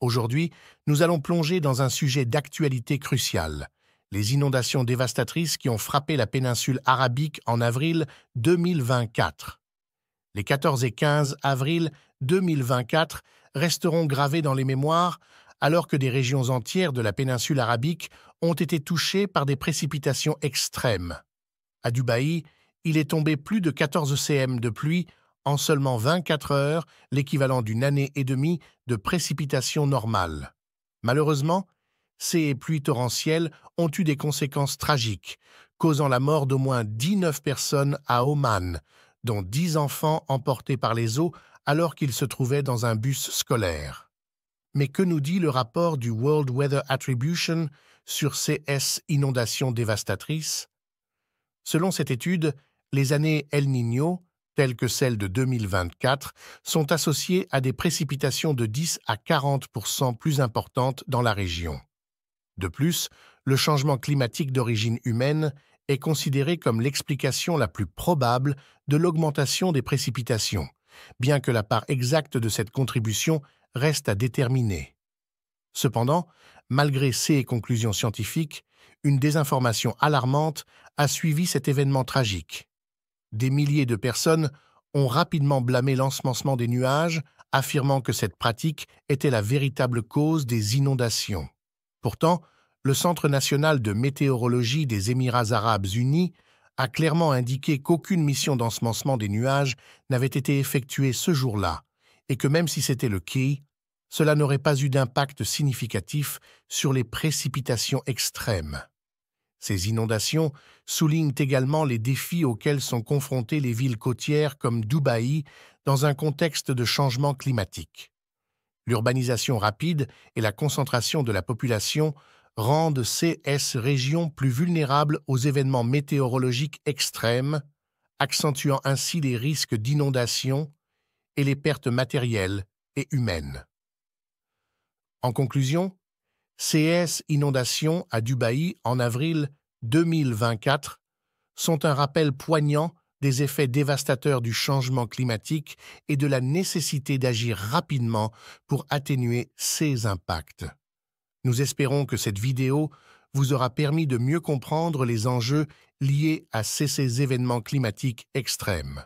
Aujourd'hui, nous allons plonger dans un sujet d'actualité cruciale, les inondations dévastatrices qui ont frappé la péninsule arabique en avril 2024. Les 14 et 15 avril 2024 resteront gravés dans les mémoires alors que des régions entières de la péninsule arabique ont été touchées par des précipitations extrêmes. À Dubaï, il est tombé plus de 14 cm de pluie en seulement 24 heures l'équivalent d'une année et demie de précipitations normales. Malheureusement, ces pluies torrentielles ont eu des conséquences tragiques, causant la mort d'au moins 19 personnes à Oman, dont 10 enfants emportés par les eaux alors qu'ils se trouvaient dans un bus scolaire. Mais que nous dit le rapport du World Weather Attribution sur CS inondations dévastatrices Selon cette étude, les années El Niño, telles que celles de 2024, sont associées à des précipitations de 10 à 40 plus importantes dans la région. De plus, le changement climatique d'origine humaine est considéré comme l'explication la plus probable de l'augmentation des précipitations, bien que la part exacte de cette contribution reste à déterminer. Cependant, malgré ces conclusions scientifiques, une désinformation alarmante a suivi cet événement tragique des milliers de personnes ont rapidement blâmé l'ensemencement des nuages, affirmant que cette pratique était la véritable cause des inondations. Pourtant, le Centre national de météorologie des Émirats arabes unis a clairement indiqué qu'aucune mission d'ensemencement des nuages n'avait été effectuée ce jour-là, et que même si c'était le quai, cela n'aurait pas eu d'impact significatif sur les précipitations extrêmes. Ces inondations soulignent également les défis auxquels sont confrontées les villes côtières comme Dubaï dans un contexte de changement climatique. L'urbanisation rapide et la concentration de la population rendent ces régions plus vulnérables aux événements météorologiques extrêmes, accentuant ainsi les risques d'inondations et les pertes matérielles et humaines. En conclusion, CS Inondations à Dubaï en avril 2024 sont un rappel poignant des effets dévastateurs du changement climatique et de la nécessité d'agir rapidement pour atténuer ces impacts. Nous espérons que cette vidéo vous aura permis de mieux comprendre les enjeux liés à ces, ces événements climatiques extrêmes.